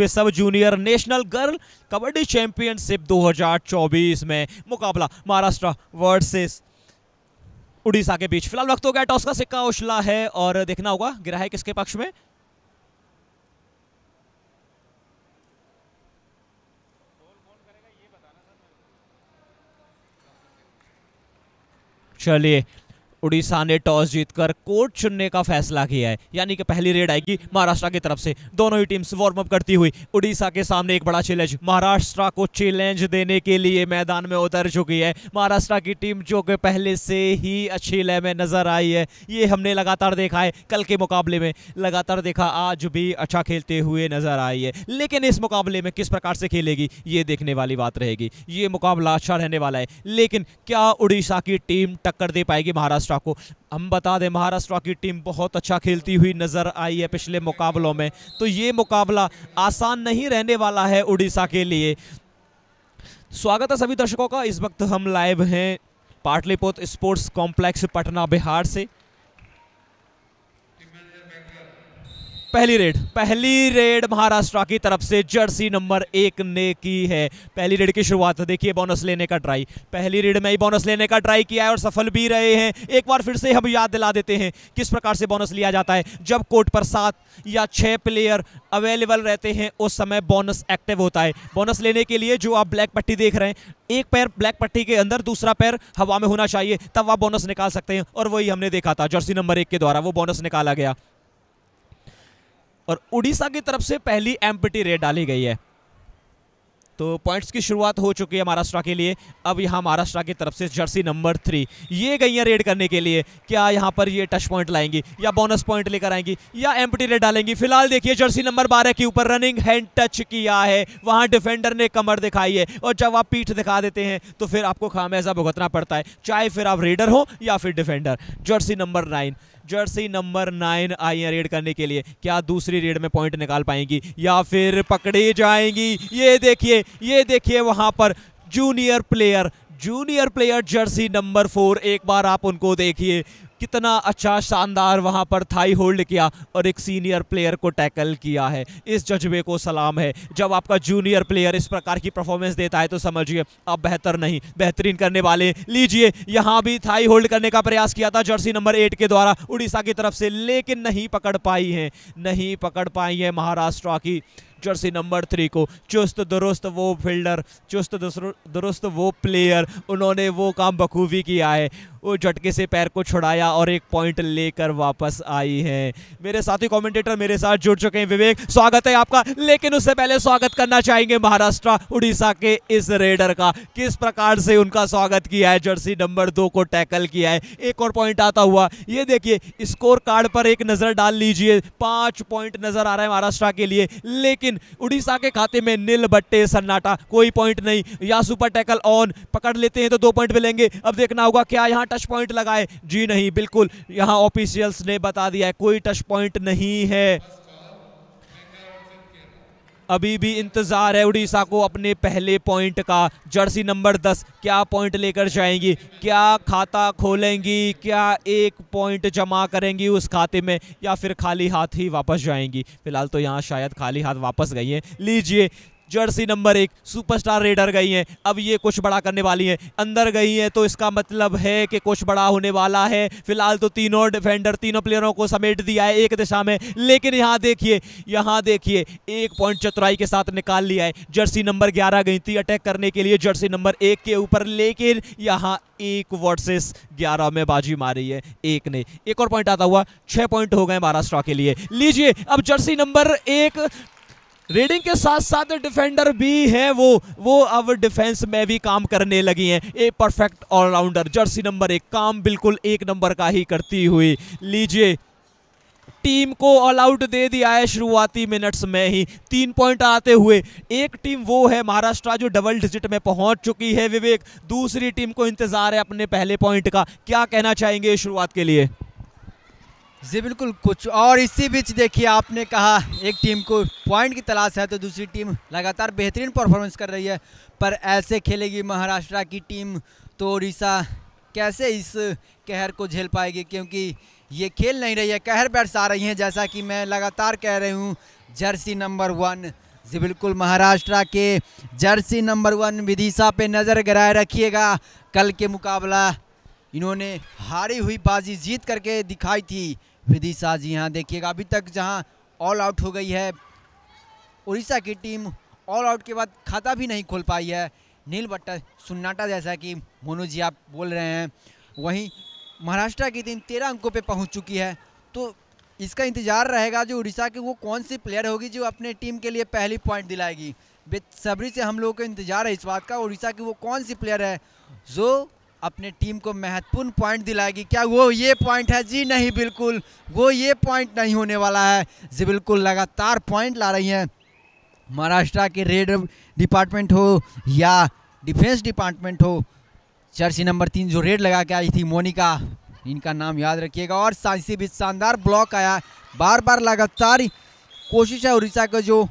पे सब junior national girl kabaddi championship 2024 में मुकाबला महाराष्ट्र वर्सेस उड़ीसा के बीच फिलहाल वक्त हो गया टॉस का सिक्का उछला है और देखना होगा गिरा है किसके पक्ष में चलिए उड़ीसा ने टॉस जीतकर कोर्ट चुनने का फैसला किया है यानी कि पहली रेड आएगी महाराष्ट्र की तरफ से दोनों ही टीम्स वार्म अप करती हुई उड़ीसा के सामने एक बड़ा चैलेंज महाराष्ट्र को चैलेंज देने के लिए मैदान में उतर चुकी है महाराष्ट्र की टीम जो कि पहले से ही अच्छी लय में नजर आई है ये हमने लगातार देखा है कल के मुकाबले में लगातार देखा आज भी अच्छा खेलते हुए नजर आई है लेकिन इस मुकाबले में किस प्रकार से खेलेगी ये देखने वाली बात रहेगी ये मुकाबला अच्छा रहने वाला है लेकिन क्या उड़ीसा की टीम टक्कर दे पाएगी महाराष्ट्र महाराष्ट्र को हम बता दें महाराष्ट्र की टीम बहुत अच्छा खेलती हुई नज़र आई है पिछले मुकाबलों में तो ये मुकाबला आसान नहीं रहने वाला है उड़ीसा के लिए स्वागत है सभी दर्शकों का इस वक्त हम लाइव हैं पाटलिपुत्र स्पोर्ट्स कॉम्प्लेक्स पटना बिहार से पहली रेड पहली रेड महाराष्ट्र की तरफ से जर्सी नंबर एक ने की है पहली रेड की शुरुआत तो देखिए बोनस लेने का ट्राई पहली रेड में ही बोनस लेने का ट्राई किया है और सफल भी रहे हैं एक बार फिर से हम याद दिला देते हैं किस प्रकार से बोनस लिया जाता है जब कोर्ट पर सात या छः प्लेयर अवेलेबल रहते हैं उस समय बोनस एक्टिव होता है बोनस लेने के लिए जो आप ब्लैक पट्टी देख रहे हैं एक पैर ब्लैक पट्टी के अंदर दूसरा पैर हवा में होना चाहिए तब आप बोनस निकाल सकते हैं और वही हमने देखा था जर्सी नंबर एक के द्वारा वो बोनस निकाला गया और उड़ीसा की तरफ से पहली एम्पटी रेड डाली गई है तो पॉइंट्स की शुरुआत हो चुकी है महाराष्ट्र के लिए अब यहाँ महाराष्ट्र की तरफ से जर्सी नंबर थ्री ये गई हैं रेड करने के लिए क्या यहाँ पर ये टच पॉइंट लाएंगी या बोनस पॉइंट लेकर आएंगी या एम रेड डालेंगी फिलहाल देखिए जर्सी नंबर बारह के ऊपर रनिंग हैंड टच किया है वहाँ डिफेंडर ने कमर दिखाई है और जब आप पीठ दिखा देते हैं तो फिर आपको खामियाजा भुगतना पड़ता है चाहे फिर आप रेडर हो या फिर defender jersey number nine jersey number nine आई है रेड करने के लिए क्या दूसरी रेड में पॉइंट निकाल पाएंगी या फिर पकड़ी जाएंगी ये देखिए ये देखिए वहां पर junior player junior player jersey number four एक बार आप उनको देखिए कितना अच्छा शानदार वहाँ पर थाई होल्ड किया और एक सीनियर प्लेयर को टैकल किया है इस जज्बे को सलाम है जब आपका जूनियर प्लेयर इस प्रकार की परफॉर्मेंस देता है तो समझिए आप बेहतर नहीं बेहतरीन करने वाले लीजिए यहाँ भी थाई होल्ड करने का प्रयास किया था जर्सी नंबर एट के द्वारा उड़ीसा की तरफ से लेकिन नहीं पकड़ पाई है नहीं पकड़ पाई है महाराष्ट्र की जर्सी नंबर थ्री को चुस्त दुरुस्त वो फील्डर चुस्त दुरुस्त वो प्लेयर उन्होंने वो काम बखूबी किया है वो झटके से पैर को छुड़ाया और एक पॉइंट लेकर वापस आई है मेरे साथी कमेंटेटर मेरे साथ जुड़ चुके हैं विवेक स्वागत है आपका लेकिन उससे पहले स्वागत करना चाहेंगे महाराष्ट्र उड़ीसा के इस रेडर का किस प्रकार से उनका स्वागत किया है जर्सी नंबर दो को टैकल किया है एक और पॉइंट आता हुआ ये देखिए स्कोर कार्ड पर एक नज़र डाल लीजिए पांच पॉइंट नज़र आ रहा है महाराष्ट्र के लिए लेकिन उड़ीसा के खाते में नील बट्टे सन्नाटा कोई पॉइंट नहीं या सुपर टैकल ऑन पकड़ लेते हैं तो दो पॉइंट मिलेंगे अब देखना होगा क्या यहाँ टच पॉइंट लगाए जी नहीं बिल्कुल यहाँ ऑफिशियल्स ने बता दिया है कोई टच पॉइंट नहीं है अभी भी इंतज़ार है उड़ीसा को अपने पहले पॉइंट का जर्सी नंबर दस क्या पॉइंट लेकर जाएंगी क्या खाता खोलेंगी क्या एक पॉइंट जमा करेंगी उस खाते में या फिर खाली हाथ ही वापस जाएंगी फिलहाल तो यहाँ शायद खाली हाथ वापस गई है लीजिए जर्सी नंबर एक सुपरस्टार रेडर गई हैं अब ये कुछ बड़ा करने वाली हैं अंदर गई हैं तो इसका मतलब है कि कुछ बड़ा होने वाला है फिलहाल तो तीनों डिफेंडर तीनों प्लेयरों को समेट दिया है एक दिशा में लेकिन यहाँ देखिए यहाँ देखिए एक पॉइंट चतुराई के साथ निकाल लिया है जर्सी नंबर ग्यारह गई थी अटैक करने के लिए जर्सी नंबर एक के ऊपर लेकिन यहाँ एक वर्सेस ग्यारह में बाजी मारी है एक ने एक और पॉइंट आता हुआ छः पॉइंट हो गए महाराष्ट्र के लिए लीजिए अब जर्सी नंबर एक रीडिंग के साथ साथ डिफेंडर भी हैं वो वो अब डिफेंस में भी काम करने लगी हैं a perfect allrounder jersey number एक काम बिल्कुल एक नंबर का ही करती हुई लीजिए टीम को ऑल आउट दे दिया है शुरुआती मिनट्स में ही तीन पॉइंट आते हुए एक टीम वो है महाराष्ट्र जो डबल डिजिट में पहुंच चुकी है विवेक दूसरी टीम को इंतजार है अपने पहले पॉइंट का क्या कहना चाहेंगे शुरुआत के लिए जी बिल्कुल कुछ और इसी बीच देखिए आपने कहा एक टीम को पॉइंट की तलाश है तो दूसरी टीम लगातार बेहतरीन परफॉर्मेंस कर रही है पर ऐसे खेलेगी महाराष्ट्र की टीम तो उड़ीसा कैसे इस कहर को झेल पाएगी क्योंकि ये खेल नहीं रही है कहर आ रही हैं जैसा कि मैं लगातार कह रही हूँ जर्सी नंबर वन जी बिल्कुल महाराष्ट्र के जर्सी नंबर वन विदिशा पे नज़र गिराए रखिएगा कल के मुकाबला इन्होंने हारी हुई बाजी जीत करके दिखाई थी विदिशा जी हाँ देखिएगा अभी तक जहाँ ऑल आउट हो गई है उड़ीसा की टीम ऑल आउट के बाद खाता भी नहीं खोल पाई है नील बट्टा सुन्नाटा जैसा कि मोनू जी आप बोल रहे हैं वहीं महाराष्ट्र की टीम तेरह अंकों पे पहुंच चुकी है तो इसका इंतजार रहेगा जो उड़ीसा की वो कौन सी प्लेयर होगी जो अपने टीम के लिए पहली पॉइंट दिलाएगी बेसब्री से हम लोगों को इंतजार है इस बात का उड़ीसा की वो कौन सी प्लेयर है जो अपने टीम को महत्वपूर्ण पॉइंट दिलाएगी क्या वो ये पॉइंट है जी नहीं बिल्कुल वो ये पॉइंट नहीं होने वाला है जी बिल्कुल लगातार पॉइंट ला रही हैं महाराष्ट्र के रेड डिपार्टमेंट हो या डिफेंस डिपार्टमेंट हो जर्सी नंबर तीन जो रेड लगा के आई थी मोनिका इनका नाम याद रखिएगा और सांसी भी शानदार ब्लॉक आया बार बार लगातार कोशिश है उड़ीसा का जो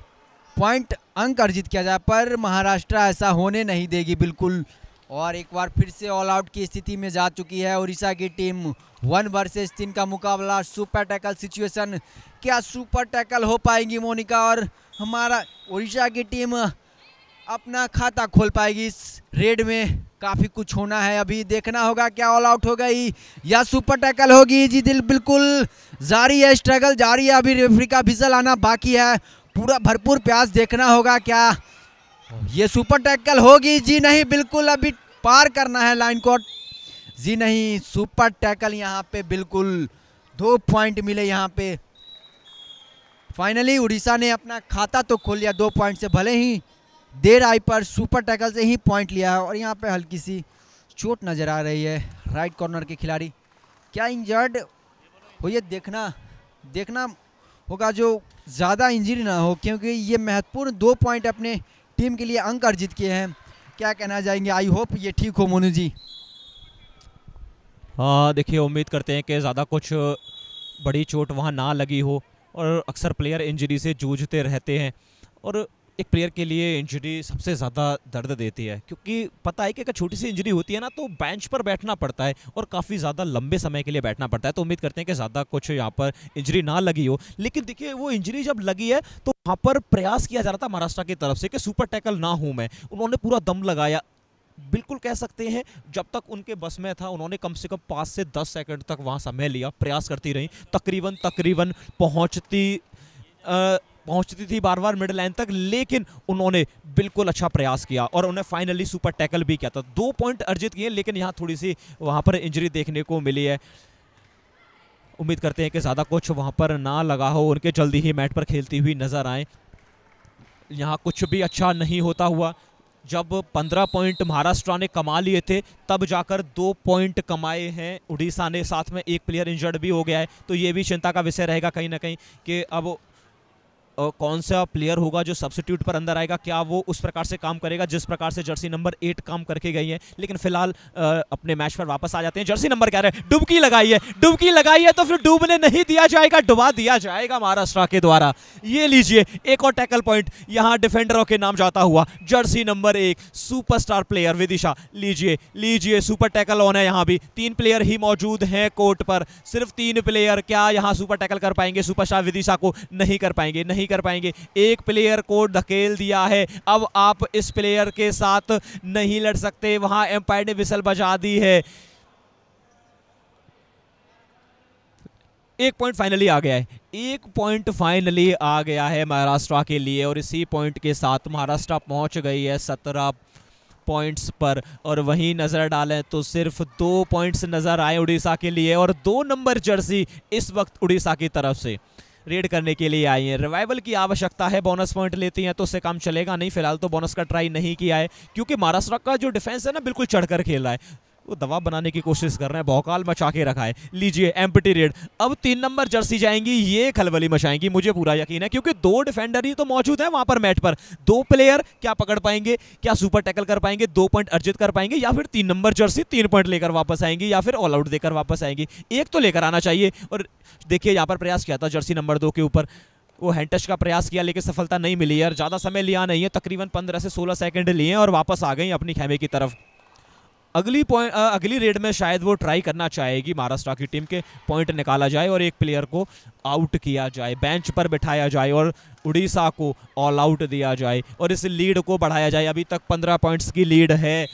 पॉइंट अंक अर्जित किया जाए पर महाराष्ट्र ऐसा होने नहीं देगी बिल्कुल और एक बार फिर से ऑल आउट की स्थिति में जा चुकी है उड़ीसा की टीम वन वर्सेस तीन का मुकाबला सुपर टैकल सिचुएशन क्या सुपर टैकल हो पाएगी मोनिका और हमारा उड़ीसा की टीम अपना खाता खोल पाएगी इस रेड में काफ़ी कुछ होना है अभी देखना होगा क्या ऑल आउट हो गई या सुपर टैकल होगी जी दिल बिल्कुल जारी है स्ट्रगल जारी है अभी रेफरी का विजल आना बाकी है पूरा भरपूर प्यास देखना होगा क्या हाँ। ये सुपर टैकल होगी जी नहीं बिल्कुल अभी पार करना है लाइन कोट जी नहीं सुपर टैकल यहाँ पे बिल्कुल दो पॉइंट मिले यहाँ पे फाइनली उड़ीसा ने अपना खाता तो खोल लिया दो पॉइंट से भले ही देर आई पर सुपर टैकल से ही पॉइंट लिया है और यहाँ पे हल्की सी चोट नज़र आ रही है राइट कॉर्नर के खिलाड़ी क्या इंजर्ड हो ये देखना देखना होगा जो ज़्यादा इंजरी ना हो क्योंकि ये महत्वपूर्ण दो पॉइंट अपने टीम के लिए अंक अर्जित किए हैं क्या कहना चाहेंगे आई होप ये ठीक हो मोनू जी हाँ देखिए उम्मीद करते हैं कि ज़्यादा कुछ बड़ी चोट वहाँ ना लगी हो और अक्सर प्लेयर इंजरी से जूझते रहते हैं और एक प्लेयर के लिए इंजरी सबसे ज़्यादा दर्द देती है क्योंकि पता है कि अगर छोटी सी इंजरी होती है ना तो बेंच पर बैठना पड़ता है और काफ़ी ज़्यादा लंबे समय के लिए बैठना पड़ता है तो उम्मीद करते हैं कि ज़्यादा कुछ यहाँ पर इंजरी ना लगी हो लेकिन देखिए वो इंजरी जब लगी है तो वहाँ पर प्रयास किया जा रहा था महाराष्ट्र की तरफ से कि सुपर टैकल ना हूँ मैं उन्होंने पूरा दम लगाया बिल्कुल कह सकते हैं जब तक उनके बस में था उन्होंने कम से कम पाँच से दस सेकेंड तक वहाँ समय लिया प्रयास करती रहीं तकरीबन तकरीबन पहुँचती पहुंचती थी बार बार मिड लाइन तक लेकिन उन्होंने बिल्कुल अच्छा प्रयास किया और उन्हें फाइनली सुपर टैकल भी किया था दो पॉइंट अर्जित किए लेकिन यहाँ थोड़ी सी वहाँ पर इंजरी देखने को मिली है उम्मीद करते हैं कि ज़्यादा कुछ वहाँ पर ना लगा हो उनके जल्दी ही मैट पर खेलती हुई नज़र आए यहाँ कुछ भी अच्छा नहीं होता हुआ जब 15 पॉइंट महाराष्ट्र ने कमा लिए थे तब जाकर दो पॉइंट कमाए हैं उड़ीसा ने साथ में एक प्लेयर इंजर्ड भी हो गया है तो ये भी चिंता का विषय रहेगा कहीं ना कहीं कि अब कौन सा प्लेयर होगा जो सब्सिट्यूट पर अंदर आएगा क्या वो उस प्रकार से काम करेगा जिस प्रकार से जर्सी नंबर एट काम करके गई है लेकिन फिलहाल अपने मैच पर वापस आ जाते हैं जर्सी नंबर कह रहे हैं डुबकी लगाई है डुबकी लगाई है तो फिर डूबने नहीं दिया जाएगा डुबा दिया जाएगा महाराष्ट्र के द्वारा ये लीजिए एक और टैकल पॉइंट यहाँ डिफेंडरों के नाम जाता हुआ जर्सी नंबर एक सुपर प्लेयर विदिशा लीजिए लीजिए सुपर टैकल ऑन है यहाँ भी तीन प्लेयर ही मौजूद हैं कोर्ट पर सिर्फ तीन प्लेयर क्या यहाँ सुपर टैकल कर पाएंगे सुपर विदिशा को नहीं कर पाएंगे नहीं कर पाएंगे एक प्लेयर को धकेल दिया है अब आप इस प्लेयर के साथ नहीं लड़ सकते वहां एम्पायर ने विसल बजा दी है एक पॉइंट फाइनली आ गया है एक पॉइंट फाइनली आ गया है महाराष्ट्र के लिए और इसी पॉइंट के साथ महाराष्ट्र पहुंच गई है सत्रह पॉइंट्स पर और वहीं नज़र डालें तो सिर्फ दो पॉइंट्स नज़र आए उड़ीसा के लिए और दो नंबर जर्सी इस वक्त उड़ीसा की तरफ से रेड करने के लिए आई हैं रिवाइवल की आवश्यकता है बोनस पॉइंट लेती हैं तो उससे काम चलेगा नहीं फिलहाल तो बोनस का ट्राई नहीं किया है क्योंकि महाराष्ट्र का जो डिफेंस है ना बिल्कुल चढ़कर खेल रहा है वो दबाव बनाने की कोशिश कर रहे हैं भौकाल मचा के रखा है लीजिए एम्पटी रेड अब तीन नंबर जर्सी जाएंगी ये खलबली मचाएंगी मुझे पूरा यकीन है क्योंकि दो डिफेंडर ही तो मौजूद है वहां पर मैट पर दो प्लेयर क्या पकड़ पाएंगे क्या सुपर टैकल कर पाएंगे दो पॉइंट अर्जित कर पाएंगे या फिर तीन नंबर जर्सी तीन पॉइंट लेकर वापस आएंगी या फिर ऑल आउट देकर वापस आएंगी एक तो लेकर आना चाहिए और देखिए यहाँ पर प्रयास किया था जर्सी नंबर दो के ऊपर वो हैंड टच का प्रयास किया लेकिन सफलता नहीं मिली है और ज़्यादा समय लिया नहीं है तकरीबन पंद्रह से सोलह सेकंड लिए और वापस आ गए अपनी खेमे की तरफ अगली पॉइंट अगली रेड में शायद वो ट्राई करना चाहेगी महाराष्ट्र की टीम के पॉइंट निकाला जाए और एक प्लेयर को आउट किया जाए बेंच पर बिठाया जाए और उड़ीसा को ऑल आउट दिया जाए और इस लीड को बढ़ाया जाए अभी तक पंद्रह पॉइंट्स की लीड है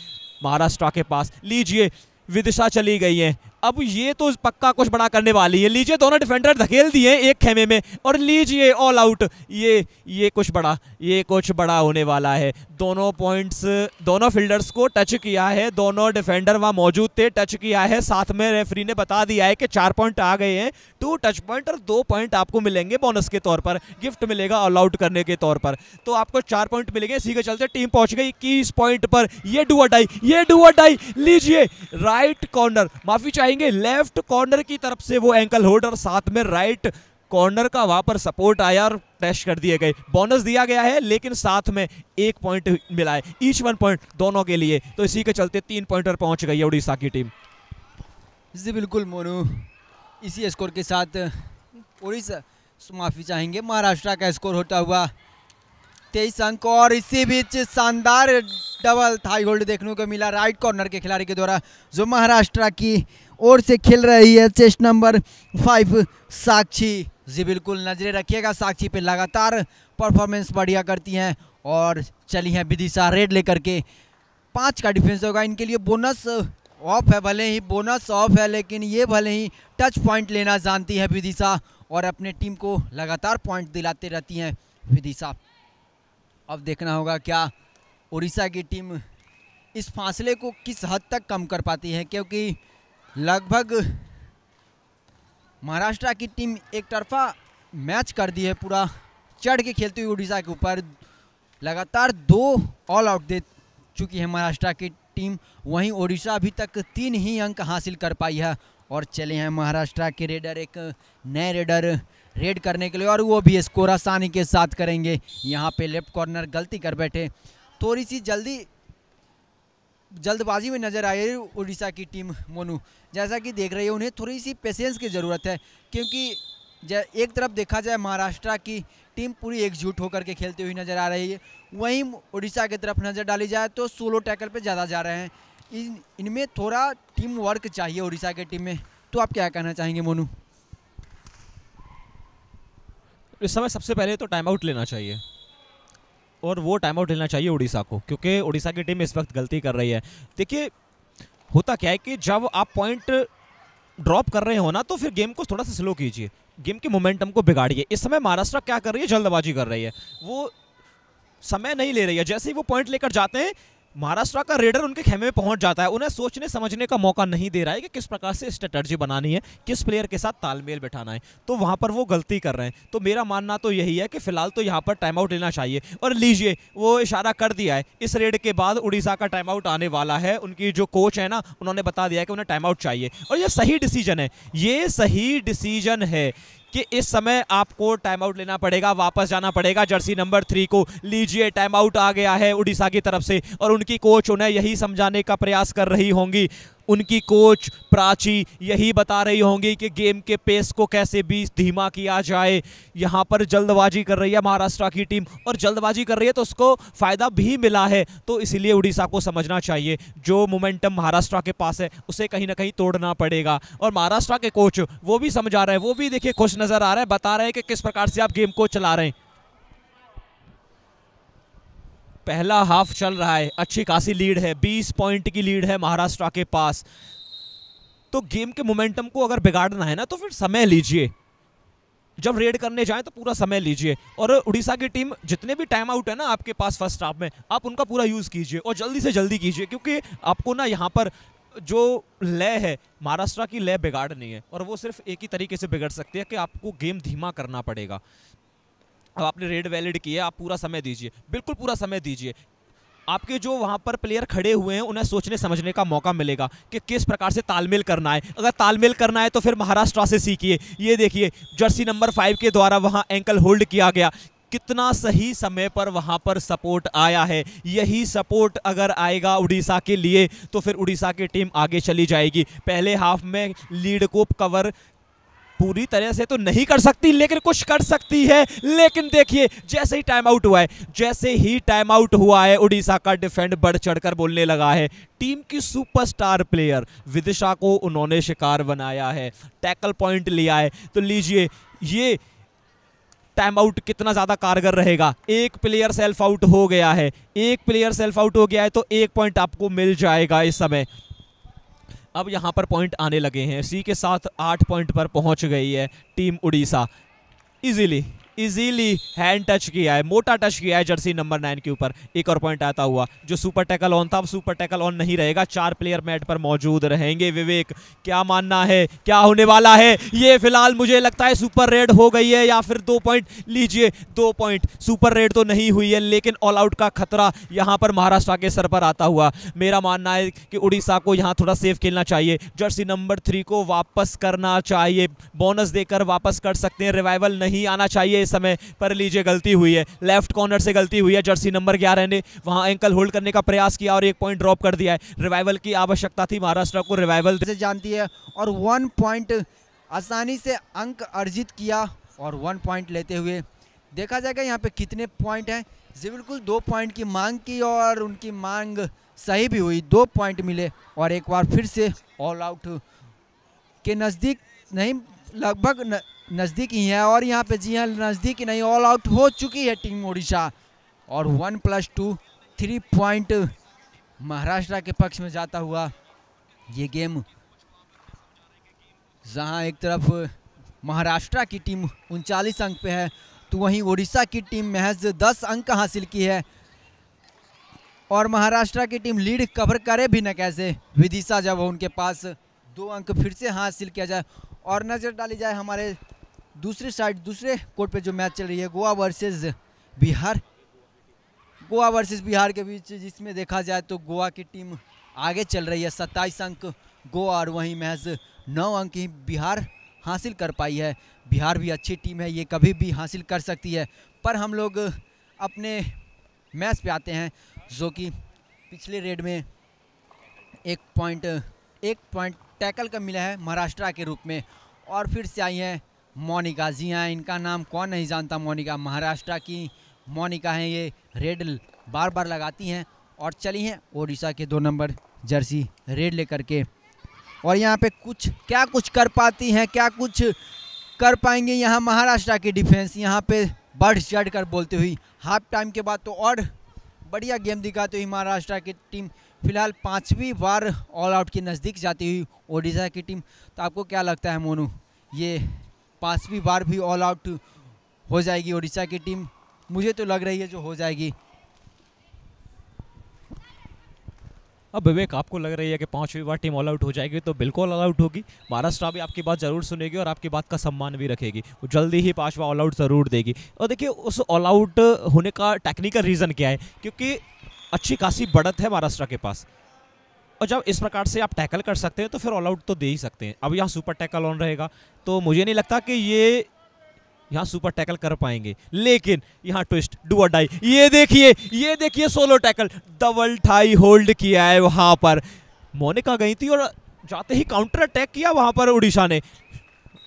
महाराष्ट्र के पास लीजिए विदिशा चली गई है अब ये तो पक्का कुछ बड़ा करने वाली है लीजिए दोनों डिफेंडर धकेल दिए एक खेमे में और लीजिए ऑल आउट ये ये कुछ बड़ा ये कुछ बड़ा होने वाला है दोनों पॉइंट्स दोनों फील्डर्स को टच किया है दोनों डिफेंडर वहाँ मौजूद थे टच किया है साथ में रेफरी ने बता दिया है कि चार पॉइंट आ गए हैं टू टच पॉइंट और दो पॉइंट आपको मिलेंगे बोनस के तौर पर गिफ्ट मिलेगा ऑल आउट करने के तौर पर तो आपको चार पॉइंट मिलेंगे इसी के चलते टीम पहुंच गई इक्कीस पॉइंट पर यह डाई ये डाई लीजिए राइट कॉर्नर माफी चाहिए देखेंगे लेफ्ट कॉर्नर की तरफ से वो एंकल होल्ड और साथ में राइट कॉर्नर का वहां पर सपोर्ट आया और टेस्ट कर दिए गए बोनस दिया गया है लेकिन साथ में एक पॉइंट मिला है ईच वन पॉइंट दोनों के लिए तो इसी के चलते तीन पॉइंटर पहुंच गई है उड़ीसा की टीम जी बिल्कुल मोनू इसी स्कोर के साथ उड़ीसा माफी चाहेंगे महाराष्ट्र का स्कोर होता हुआ तेईस अंक और इसी बीच शानदार डबल थाई होल्ड देखने को मिला राइट कॉर्नर के खिलाड़ी के द्वारा जो महाराष्ट्र की ओर से खेल रही है chest number five Sakshi ji बिल्कुल नजरे रखिएगा साक्षी पे लगातार परफॉर्मेंस बढ़िया करती हैं और चली हैं विदिशा रेड लेकर के पाँच का डिफेंस होगा इनके लिए बोनस ऑफ है भले ही बोनस ऑफ है लेकिन ये भले ही टच पॉइंट लेना जानती है विदिशा और अपने टीम को लगातार पॉइंट दिलाते रहती हैं विदिशा अब देखना होगा क्या उड़ीसा की टीम इस फासले को किस हद तक कम कर पाती है क्योंकि लगभग महाराष्ट्र की टीम एक तरफा मैच कर दी है पूरा चढ़ के खेलते हुए उड़ीसा के ऊपर लगातार दो ऑल आउट दे चुकी है महाराष्ट्र की टीम वहीं उड़ीसा अभी तक तीन ही अंक हासिल कर पाई है और चले हैं महाराष्ट्र के रेडर एक नए रेडर रेड करने के लिए और वो भी स्कोर आसानी के साथ करेंगे यहाँ पे लेफ्ट कॉर्नर गलती कर बैठे थोड़ी सी जल्दी जल्दबाजी में नज़र आ रही है उड़ीसा की टीम मोनू जैसा कि देख रही है उन्हें थोड़ी सी पेशेंस की ज़रूरत है क्योंकि एक तरफ देखा जाए महाराष्ट्र की टीम पूरी एकजुट होकर के खेलते हुई नज़र आ रही है वहीं उड़ीसा की तरफ नज़र डाली जाए तो सोलो टैकल पर ज़्यादा जा रहे हैं इन इनमें थोड़ा टीम वर्क चाहिए उड़ीसा के टीम में तो आप क्या कहना चाहेंगे मोनू इस समय सबसे पहले तो टाइम आउट लेना चाहिए और वो टाइम आउट लेना चाहिए उड़ीसा को क्योंकि उड़ीसा की टीम इस वक्त गलती कर रही है देखिए होता क्या है कि जब आप पॉइंट ड्रॉप कर रहे हो ना तो फिर गेम को थोड़ा सा स्लो कीजिए गेम के मोमेंटम को बिगाड़िए इस समय महाराष्ट्र क्या कर रही है जल्दबाजी कर रही है वो समय नहीं ले रही है जैसे ही वो पॉइंट लेकर जाते हैं महाराष्ट्र का रेडर उनके खेमे में पहुंच जाता है उन्हें सोचने समझने का मौका नहीं दे रहा है कि किस प्रकार से स्ट्रेटर्जी बनानी है किस प्लेयर के साथ तालमेल बैठाना है तो वहां पर वो गलती कर रहे हैं तो मेरा मानना तो यही है कि फिलहाल तो यहाँ पर टाइम आउट लेना चाहिए और लीजिए वो इशारा कर दिया है इस रेड के बाद उड़ीसा का टाइम आउट आने वाला है उनकी जो कोच है ना उन्होंने बता दिया कि उन्हें टाइम आउट चाहिए और यह सही डिसीजन है ये सही डिसीजन है कि इस समय आपको टाइम आउट लेना पड़ेगा वापस जाना पड़ेगा जर्सी नंबर थ्री को लीजिए टाइम आउट आ गया है उड़ीसा की तरफ से और उनकी कोच उन्हें यही समझाने का प्रयास कर रही होंगी उनकी कोच प्राची यही बता रही होंगी कि गेम के पेस को कैसे भी धीमा किया जाए यहाँ पर जल्दबाजी कर रही है महाराष्ट्र की टीम और जल्दबाजी कर रही है तो उसको फ़ायदा भी मिला है तो इसलिए उड़ीसा को समझना चाहिए जो मोमेंटम महाराष्ट्र के पास है उसे कहीं ना कहीं तोड़ना पड़ेगा और महाराष्ट्र के कोच वो भी समझा रहे हैं वो भी देखिए खुश नज़र आ रहे हैं बता रहे हैं कि किस प्रकार से आप गेम को चला रहे हैं पहला हाफ चल रहा है अच्छी खासी लीड है 20 पॉइंट की लीड है महाराष्ट्र के पास तो गेम के मोमेंटम को अगर बिगाड़ना है ना तो फिर समय लीजिए जब रेड करने जाएं तो पूरा समय लीजिए और उड़ीसा की टीम जितने भी टाइम आउट है ना आपके पास फर्स्ट हाफ में आप उनका पूरा यूज़ कीजिए और जल्दी से जल्दी कीजिए क्योंकि आपको ना यहाँ पर जो लय है महाराष्ट्र की लय बिगाड़नी है और वो सिर्फ एक ही तरीके से बिगड़ सकती है कि आपको गेम धीमा करना पड़ेगा अब आपने रेड वैलिड किया आप पूरा समय दीजिए बिल्कुल पूरा समय दीजिए आपके जो वहाँ पर प्लेयर खड़े हुए हैं उन्हें सोचने समझने का मौका मिलेगा कि किस प्रकार से तालमेल करना है अगर तालमेल करना है तो फिर महाराष्ट्र से सीखिए ये देखिए जर्सी नंबर फाइव के द्वारा वहाँ एंकल होल्ड किया गया कितना सही समय पर वहाँ पर सपोर्ट आया है यही सपोर्ट अगर आएगा उड़ीसा के लिए तो फिर उड़ीसा की टीम आगे चली जाएगी पहले हाफ में लीड को कवर पूरी तरह से तो नहीं कर सकती लेकिन कुछ कर सकती है लेकिन देखिए जैसे ही टाइम आउट हुआ है जैसे ही टाइम आउट हुआ है उड़ीसा का डिफेंड बढ़ चढ़कर बोलने लगा है टीम की सुपरस्टार प्लेयर विदिशा को उन्होंने शिकार बनाया है टैकल पॉइंट लिया है तो लीजिए ये टाइम आउट कितना ज़्यादा कारगर रहेगा एक प्लेयर सेल्फ आउट हो गया है एक प्लेयर सेल्फ आउट हो गया है तो एक पॉइंट आपको मिल जाएगा इस समय अब यहाँ पर पॉइंट आने लगे हैं सी के साथ आठ पॉइंट पर पहुँच गई है team Orissa easily easily hand touch किया है मोटा टच किया है जर्सी नंबर नाइन के ऊपर एक और पॉइंट आता हुआ जो सुपर टैकल ऑन था अब सुपर टैकल ऑन नहीं रहेगा चार प्लेयर मैट पर मौजूद रहेंगे विवेक क्या मानना है क्या होने वाला है ये फिलहाल मुझे लगता है सुपर रेड हो गई है या फिर दो पॉइंट लीजिए दो पॉइंट सुपर रेड तो नहीं हुई है लेकिन ऑल आउट का खतरा यहाँ पर महाराष्ट्र के सर पर आता हुआ मेरा मानना है कि उड़ीसा को यहाँ थोड़ा सेफ खेलना चाहिए जर्सी नंबर थ्री को वापस करना चाहिए बोनस देकर वापस कर सकते हैं रिवाइवल नहीं आना चाहिए इस समय पर लीजिए गलती हुई है लेफ्ट कॉर्नर से गलती हुई है जर्सी नंबर ग्यारह ने वहाँ एंकल होल्ड करने का प्रयास किया और एक पॉइंट ड्रॉप कर दिया है रिवाइवल की आवश्यकता थी महाराष्ट्र को रिवाइवल से जानती है और वन पॉइंट आसानी से अंक अर्जित किया और वन पॉइंट लेते हुए देखा जाएगा यहाँ पे कितने पॉइंट हैं जी बिल्कुल दो पॉइंट की मांग की और उनकी मांग सही भी हुई दो पॉइंट मिले और एक बार फिर से ऑल आउट के नज़दीक नहीं लगभग नज़दीक ही है और यहाँ पे जी हाँ नज़दीक ही नहीं ऑल आउट हो चुकी है टीम उड़ीसा और one plus two three point Maharashtra के पक्ष में जाता हुआ ये गेम जहाँ एक तरफ महाराष्ट्र की टीम उनचालीस अंक पे है तो वहीं उड़ीसा की टीम महज दस अंक हासिल की है और महाराष्ट्र की टीम लीड कवर करे भी न कैसे विदिशा जब उनके पास दो अंक फिर से हासिल किया जाए और नज़र डाली जाए हमारे दूसरी साइड दूसरे कोर्ट पे जो मैच चल रही है गोवा वर्सेस बिहार गोवा वर्सेस बिहार के बीच जिसमें देखा जाए तो गोवा की टीम आगे चल रही है सत्ताईस अंक गोवा और वहीं महज नौ अंक ही बिहार हासिल कर पाई है बिहार भी अच्छी टीम है ये कभी भी हासिल कर सकती है पर हम लोग अपने मैच पे आते हैं जो कि पिछले रेड में एक पॉइंट एक पॉइंट टैकल का मिला है महाराष्ट्र के रूप में और फिर से आई हैं मोनिका जी हाँ इनका नाम कौन नहीं जानता मोनिका महाराष्ट्र की मोनिका हैं ये रेड बार बार लगाती हैं और चली हैं ओडिशा के दो नंबर जर्सी रेड लेकर के और यहाँ पे कुछ क्या कुछ कर पाती हैं क्या कुछ कर पाएंगे यहाँ महाराष्ट्र की डिफेंस यहाँ पे बढ़ चढ़ कर बोलती हुई हाफ टाइम के बाद तो और बढ़िया गेम दिखाती हुई महाराष्ट्र की टीम फिलहाल पाँचवीं बार ऑल आउट के नज़दीक जाती हुई ओडिशा की टीम तो आपको क्या लगता है मोनू ये पांचवी बार भी ऑल आउट हो जाएगी ओडिशा की टीम मुझे तो लग रही है जो हो जाएगी अब विवेक आपको लग रही है कि पांचवी बार टीम ऑल आउट हो जाएगी तो बिल्कुल ऑल आउट होगी महाराष्ट्र भी आपकी बात जरूर सुनेगी और आपकी बात का सम्मान भी रखेगी वो जल्दी ही पांचवा ऑल आउट ज़रूर देगी और देखिए उस ऑल आउट होने का टेक्निकल रीज़न क्या है क्योंकि अच्छी खासी बढ़त है महाराष्ट्र के पास और जब इस प्रकार से आप टैकल कर सकते हैं तो फिर ऑल आउट तो दे ही सकते हैं अब यहाँ सुपर टैकल ऑन रहेगा तो मुझे नहीं लगता कि ये यहाँ सुपर टैकल कर पाएंगे लेकिन यहाँ ट्विस्ट डू डाई ये देखिए ये देखिए solo tackle double thigh hold किया है वहाँ पर मोनिका गई थी और जाते ही काउंटर अटैक किया वहाँ पर उड़ीसा ने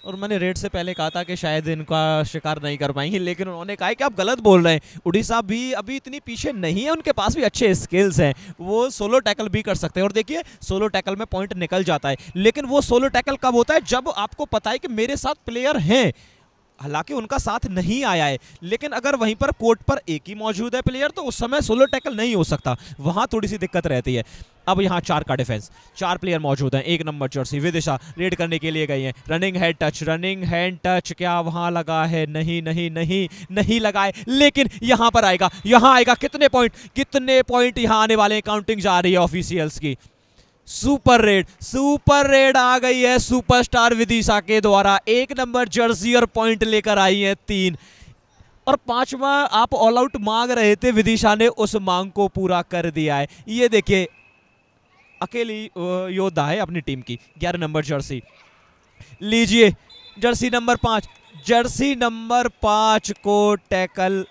और मैंने रेड से पहले कहा था कि शायद इनका शिकार नहीं कर पाएंगे लेकिन उन्होंने कहा कि आप गलत बोल रहे हैं उड़ीसा भी अभी इतनी पीछे नहीं है उनके पास भी अच्छे स्किल्स हैं वो सोलो टैकल भी कर सकते हैं और देखिए सोलो टैकल में पॉइंट निकल जाता है लेकिन वो सोलो टैकल कब होता है जब आपको पता है कि मेरे साथ प्लेयर हैं हालांकि उनका साथ नहीं आया है लेकिन अगर वहीं पर कोर्ट पर एक ही मौजूद है प्लेयर तो उस समय सोलो टैकल नहीं हो सकता वहाँ थोड़ी सी दिक्कत रहती है अब यहाँ चार का डिफेंस चार प्लेयर मौजूद हैं एक नंबर जर्सी विदिशा रेड करने के लिए गई हैं running hand touch running hand touch क्या वहाँ लगा है नहीं नहीं नहीं नहीं लगाए लेकिन यहाँ पर आएगा यहाँ आएगा कितने पॉइंट कितने पॉइंट यहाँ आने वाले हैं काउंटिंग जा रही है ऑफिशियल्स की सुपर रेड सुपर रेड आ गई है सुपरस्टार विदिशा के द्वारा एक नंबर जर्सी और पॉइंट लेकर आई है तीन और पांचवा आप ऑल आउट मांग रहे थे विदिशा ने उस मांग को पूरा कर दिया है ये देखिए अकेली योद्धा है अपनी टीम की ग्यारह नंबर जर्सी लीजिए जर्सी नंबर पांच जर्सी नंबर पांच को टैकल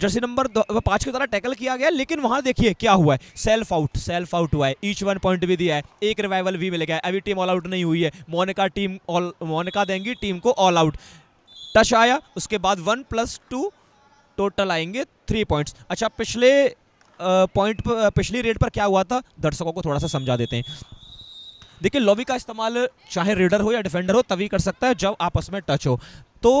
जर्सी नंबर पांच के द्वारा टैकल किया गया लेकिन वहां देखिए क्या हुआ है सेल्फ आउट सेल्फ आउट हुआ है ईच वन पॉइंट भी दिया है एक रिवाइवल भी मिल गया है अभी टीम ऑल आउट नहीं हुई है मोनिका टीम ऑल मोनिका देंगी टीम को ऑल आउट टच आया उसके बाद वन प्लस टू टोटल आएंगे थ्री पॉइंट्स अच्छा पिछले पॉइंट पर पिछली रेड पर क्या हुआ था दर्शकों को थोड़ा सा समझा देते हैं देखिए लॉबी का इस्तेमाल चाहे रेडर हो या डिफेंडर हो तभी कर सकता है जब आपस में टच हो तो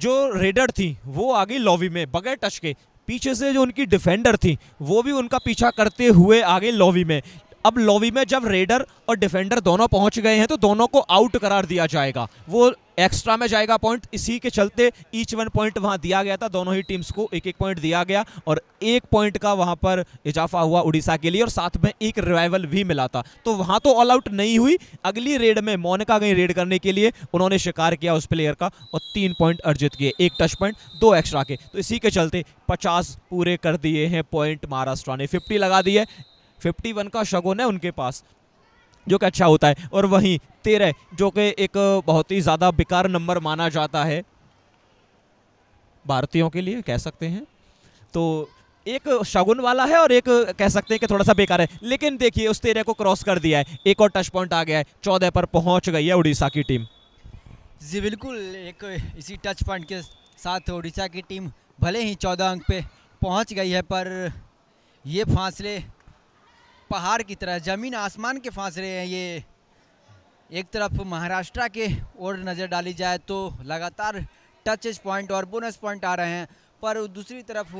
जो रेडर थी वो आ गई लॉबी में बगैर टच के पीछे से जो उनकी डिफेंडर थी वो भी उनका पीछा करते हुए आगे लॉबी में अब लॉबी में जब रेडर और डिफेंडर दोनों पहुंच गए हैं तो दोनों को आउट करार दिया जाएगा वो एक्स्ट्रा में जाएगा पॉइंट इसी के चलते ईच वन पॉइंट वहां दिया गया था दोनों ही टीम्स को एक एक पॉइंट दिया गया और एक पॉइंट का वहां पर इजाफा हुआ उड़ीसा के लिए और साथ में एक रिवाइवल भी मिला था तो वहां तो ऑल आउट नहीं हुई अगली रेड में मोनिका गई रेड करने के लिए उन्होंने शिकार किया उस प्लेयर का और तीन पॉइंट अर्जित किए एक टच पॉइंट दो एक्स्ट्रा के तो इसी के चलते पचास पूरे कर दिए हैं पॉइंट महाराष्ट्र ने फिफ्टी लगा दी है वन का शगुन है उनके पास जो कि अच्छा होता है और वहीं तेरह जो कि एक बहुत ही ज़्यादा बेकार नंबर माना जाता है भारतीयों के लिए कह सकते हैं तो एक शगुन वाला है और एक कह सकते हैं कि थोड़ा सा बेकार है लेकिन देखिए उस तेरह को क्रॉस कर दिया है एक और टच पॉइंट आ गया है चौदह पर पहुंच गई है उड़ीसा की टीम जी बिल्कुल एक इसी टच पॉइंट के साथ उड़ीसा की टीम भले ही चौदह अंक पे पहुंच गई है पर ये फासले पहाड़ की तरह ज़मीन आसमान के फांस रहे हैं ये एक तरफ महाराष्ट्र के ओर नज़र डाली जाए तो लगातार टचेज पॉइंट और बोनस पॉइंट आ रहे हैं पर दूसरी तरफ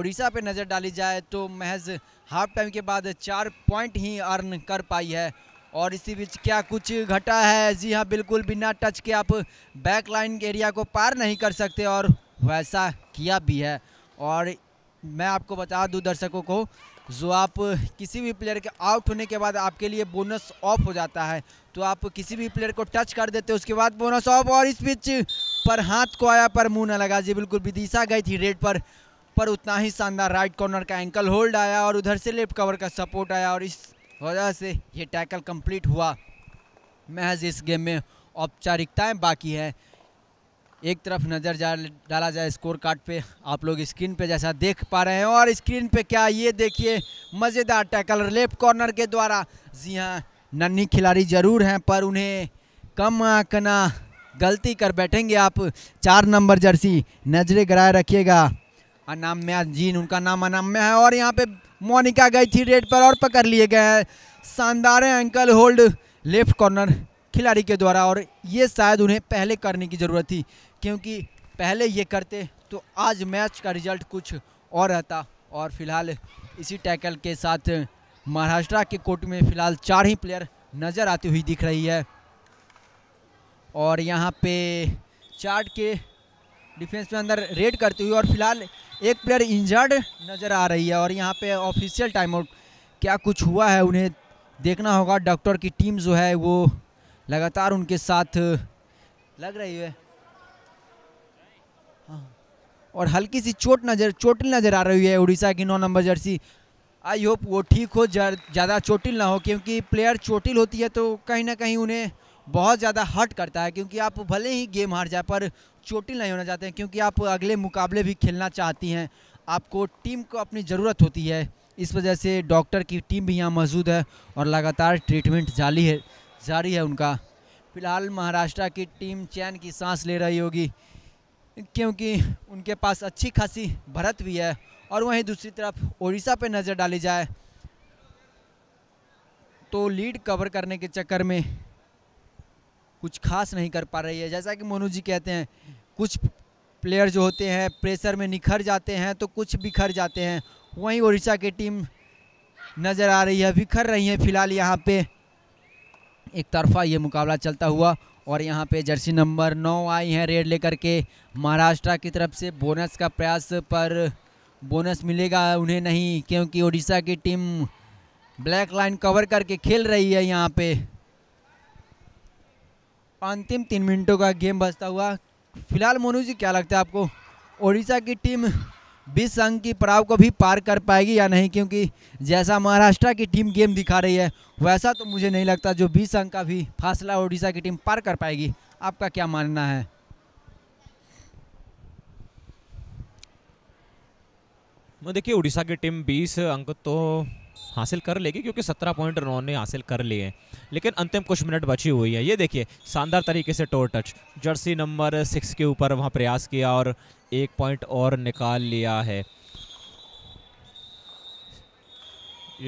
ओडिशा पे नज़र डाली जाए तो महज हाफ टाइम के बाद चार पॉइंट ही अर्न कर पाई है और इसी बीच क्या कुछ घटा है जी हाँ बिल्कुल बिना टच के आप बैक लाइन एरिया को पार नहीं कर सकते और वैसा किया भी है और मैं आपको बता दूं दर्शकों को जो आप किसी भी प्लेयर के आउट होने के बाद आपके लिए बोनस ऑफ हो जाता है तो आप किसी भी प्लेयर को टच कर देते उसके बाद बोनस ऑफ और इस बीच पर हाथ को आया पर मुंह न लगा जी बिल्कुल विदिशा गई थी रेड पर पर उतना ही शानदार राइट कॉर्नर का एंकल होल्ड आया और उधर से लेफ्ट कवर का सपोर्ट आया और इस वजह से ये टैकल कंप्लीट हुआ महज इस गेम में औपचारिकताएँ बाकी हैं एक तरफ नज़र जा डाला जाए स्कोर कार्ड पे आप लोग स्क्रीन पे जैसा देख पा रहे हैं और स्क्रीन पे क्या ये देखिए मज़ेदार टैकल लेफ्ट कॉर्नर के द्वारा जी हाँ नन्ही खिलाड़ी जरूर हैं पर उन्हें कम कना गलती कर बैठेंगे आप चार नंबर जर्सी नजरे गराए रखिएगा अनाम्या जीन उनका नाम अनाम्या है और यहाँ पे मोनिका गई थी रेड पर और पकड़ लिए गए हैं शानदार एंकल होल्ड लेफ्ट कॉर्नर खिलाड़ी के द्वारा और ये शायद उन्हें पहले करने की ज़रूरत थी क्योंकि पहले ये करते तो आज मैच का रिजल्ट कुछ और रहता और फिलहाल इसी टैकल के साथ महाराष्ट्र के कोर्ट में फिलहाल चार ही प्लेयर नज़र आती हुई दिख रही है और यहाँ पे चार्ट के डिफेंस में अंदर रेड करती हुई और फिलहाल एक प्लेयर इंजर्ड नज़र आ रही है और यहाँ पे ऑफिशियल टाइम आउट क्या कुछ हुआ है उन्हें देखना होगा डॉक्टर की टीम जो है वो लगातार उनके साथ लग रही है और हल्की सी चोट नज़र चोटिल नज़र आ रही है उड़ीसा की नौ नंबर जर्सी आई होप वो ठीक हो ज़्यादा चोटिल ना हो क्योंकि प्लेयर चोटिल होती है तो कहीं ना कहीं उन्हें बहुत ज़्यादा हर्ट करता है क्योंकि आप भले ही गेम हार जाए पर चोटिल नहीं होना चाहते हैं क्योंकि आप अगले मुकाबले भी खेलना चाहती हैं आपको टीम को अपनी ज़रूरत होती है इस वजह से डॉक्टर की टीम भी यहाँ मौजूद है और लगातार ट्रीटमेंट जारी है जारी है उनका फिलहाल महाराष्ट्र की टीम चैन की सांस ले रही होगी क्योंकि उनके पास अच्छी खासी भरत भी है और वहीं दूसरी तरफ उड़ीसा पे नज़र डाली जाए तो लीड कवर करने के चक्कर में कुछ खास नहीं कर पा रही है जैसा कि मोनू जी कहते हैं कुछ प्लेयर जो होते हैं प्रेशर में निखर जाते हैं तो कुछ बिखर जाते हैं वहीं उड़ीसा की टीम नज़र आ रही है बिखर रही है फिलहाल यहाँ पे एक तरफा ये मुकाबला चलता हुआ और यहाँ पे जर्सी नंबर नौ आई हैं रेड लेकर के महाराष्ट्र की तरफ से बोनस का प्रयास पर बोनस मिलेगा उन्हें नहीं क्योंकि उड़ीसा की टीम ब्लैक लाइन कवर करके खेल रही है यहाँ पे अंतिम तीन मिनटों का गेम बचता हुआ फिलहाल मोनू जी क्या लगता है आपको ओडिशा की टीम बीस अंक की पड़ाव को भी पार कर पाएगी या नहीं क्योंकि जैसा महाराष्ट्र की टीम गेम दिखा रही है वैसा तो मुझे नहीं लगता जो बीस अंक का भी फासला उड़ीसा की टीम पार कर पाएगी आपका क्या मानना है देखिए उड़ीसा की टीम 20 अंक तो हासिल कर लेगी क्योंकि सत्रह पॉइंट उन्होंने हासिल कर लिए हैं लेकिन अंतिम कुछ मिनट बची हुई है ये देखिए शानदार तरीके से toe touch jersey number six के ऊपर वहाँ प्रयास किया और एक पॉइंट और निकाल लिया है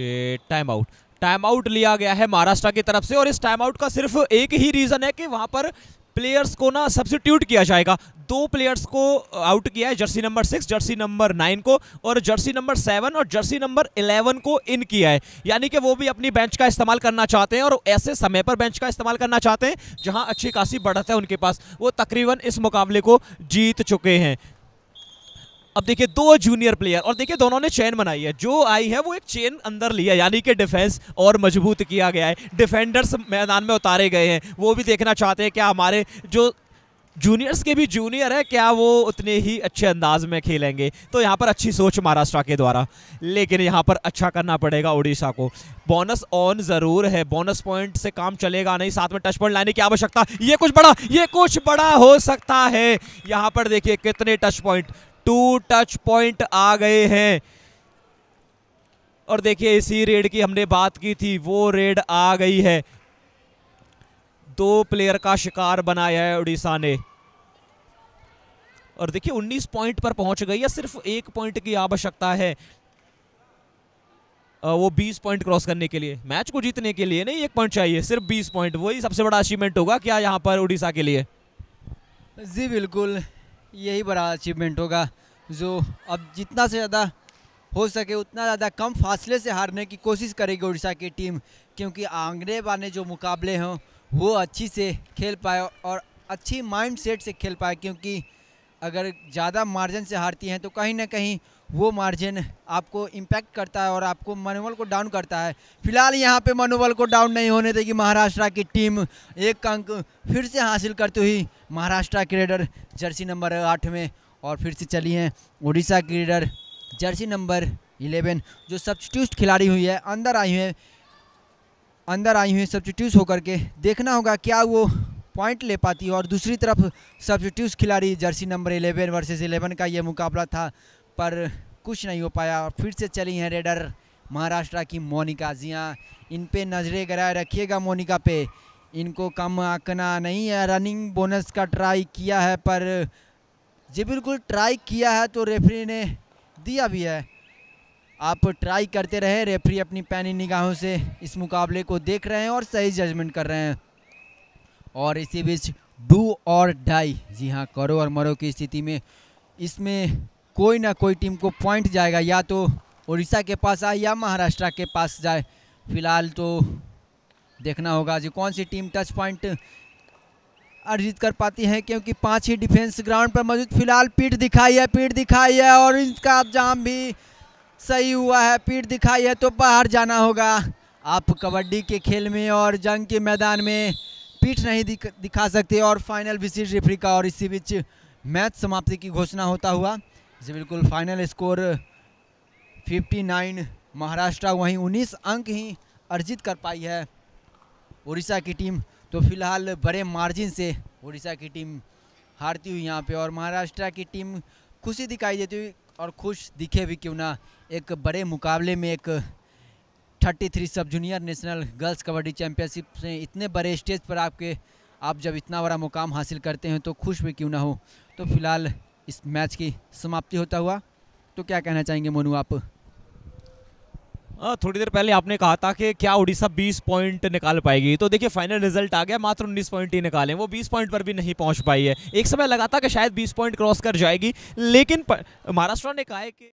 ये टाइम आउट टाइम आउट लिया गया है महाराष्ट्र की तरफ से और इस टाइम आउट का सिर्फ एक ही रीज़न है कि वहाँ पर प्लेयर्स को ना सब्सिट्यूट किया जाएगा दो प्लेयर्स को आउट uh, किया है jersey number six jersey number nine को और जर्सी नंबर सेवन और जर्सी नंबर इलेवन को इन किया है यानी कि वो भी अपनी बेंच का इस्तेमाल करना चाहते हैं और ऐसे समय पर बेंच का इस्तेमाल करना चाहते हैं जहां अच्छी खासी बढ़त है उनके पास वो तकरीबन इस मुकाबले को जीत चुके हैं अब देखिए दो जूनियर प्लेयर और देखिए दोनों ने चैन बनाई है जो आई है वो एक चेन अंदर लिया यानी कि डिफेंस और मजबूत किया गया है डिफेंडर्स मैदान में उतारे गए हैं वो भी देखना चाहते हैं क्या हमारे जो जूनियर्स के भी जूनियर है क्या वो उतने ही अच्छे अंदाज में खेलेंगे तो यहाँ पर अच्छी सोच महाराष्ट्र के द्वारा लेकिन यहाँ पर अच्छा करना पड़ेगा उड़ीसा को बोनस ऑन ज़रूर है बोनस पॉइंट से काम चलेगा नहीं साथ में टच पॉइंट लाने की आवश्यकता ये कुछ बड़ा ये कुछ बड़ा हो सकता है यहाँ पर देखिए कितने touch point two touch point आ गए हैं और देखिए इसी रेड की हमने बात की थी वो रेड आ गई है दो प्लेयर का शिकार बनाया है उड़ीसा ने और देखिए 19 पॉइंट पर पहुंच गई है सिर्फ एक पॉइंट की आवश्यकता है वो 20 पॉइंट क्रॉस करने के लिए मैच को जीतने के लिए नहीं एक पॉइंट चाहिए सिर्फ 20 पॉइंट वही सबसे बड़ा अचीवमेंट होगा क्या यहां पर उड़ीसा के लिए जी बिल्कुल यही बड़ा अचीवमेंट होगा जो अब जितना से ज़्यादा हो सके उतना ज़्यादा कम फासले से हारने की कोशिश करेगी उड़ीसा की टीम क्योंकि आंगने वाले जो मुकाबले हों वो अच्छी से खेल पाए और अच्छी माइंड सेट से खेल पाए क्योंकि अगर ज़्यादा मार्जिन से हारती हैं तो कहीं ना कहीं वो मार्जिन आपको इम्पैक्ट करता है और आपको मनोबल को डाउन करता है फिलहाल यहाँ पे मनोबल को डाउन नहीं होने देगी महाराष्ट्र की टीम एक अंक फिर से हासिल करती हुई महाराष्ट्र की रेडर जर्सी नंबर आठ में और फिर से चली हैं उड़ीसा की रेडर जर्सी नंबर इलेवन जो सब्सिट्यूट खिलाड़ी हुई है अंदर आई हुई है अंदर आई हुई सब्सिट्यूट होकर के देखना होगा क्या वो पॉइंट ले पाती है और दूसरी तरफ सब्सिट्यूट खिलाड़ी jersey number eleven versus eleven का ये मुकाबला था पर कुछ नहीं हो पाया फिर से चली हैं रेडर महाराष्ट्र की मोनिका जी हाँ इन पे नज़रें गराए रखिएगा मोनिका पे इनको कम आंकना नहीं है रनिंग बोनस का ट्राई किया है पर जी बिल्कुल ट्राई किया है तो रेफरी ने दिया भी है आप ट्राई करते रहे रेफरी अपनी पैनी निगाहों से इस मुकाबले को देख रहे हैं और सही जजमेंट कर रहे हैं और इसी बीच डू और डाई जी हाँ करो और मरो की स्थिति में इसमें कोई ना कोई टीम को पॉइंट जाएगा या तो उड़ीसा के पास आए या महाराष्ट्र के पास जाए फिलहाल तो देखना होगा जी कौन सी टीम टच पॉइंट अर्जित कर पाती है क्योंकि पांच ही डिफेंस ग्राउंड पर मौजूद फिलहाल पीठ दिखाई है पीठ दिखाई है और इसका जाम भी सही हुआ है पीठ दिखाई है तो बाहर जाना होगा आप कबड्डी के खेल में और जंग के मैदान में पीठ नहीं दिख, दिखा सकते और फाइनल विशेष रेफरी का और इसी बीच मैच समाप्ति की घोषणा होता हुआ जी बिल्कुल फाइनल स्कोर 59 महाराष्ट्र वहीं 19 अंक ही अर्जित कर पाई है उड़ीसा की टीम तो फिलहाल बड़े मार्जिन से उड़ीसा की टीम हारती हुई यहाँ पे और महाराष्ट्र की टीम खुशी दिखाई देती हुई और खुश दिखे भी क्यों ना एक बड़े मुकाबले में एक 33 सब junior national girls kabaddi championship से इतने बड़े स्टेज पर आपके आप जब इतना बड़ा मुकाम हासिल करते हैं तो खुश भी क्यों ना हो तो फिलहाल इस मैच की समाप्ति होता हुआ तो क्या कहना चाहेंगे मोनू आप थोड़ी देर पहले आपने कहा था कि क्या उड़ीसा 20 पॉइंट निकाल पाएगी तो देखिए फाइनल रिजल्ट आ गया मात्र 19 पॉइंट ही निकाले वो 20 पॉइंट पर भी नहीं पहुंच पाई है एक समय लगा था कि शायद 20 पॉइंट क्रॉस कर जाएगी लेकिन महाराष्ट्र ने कहा है कि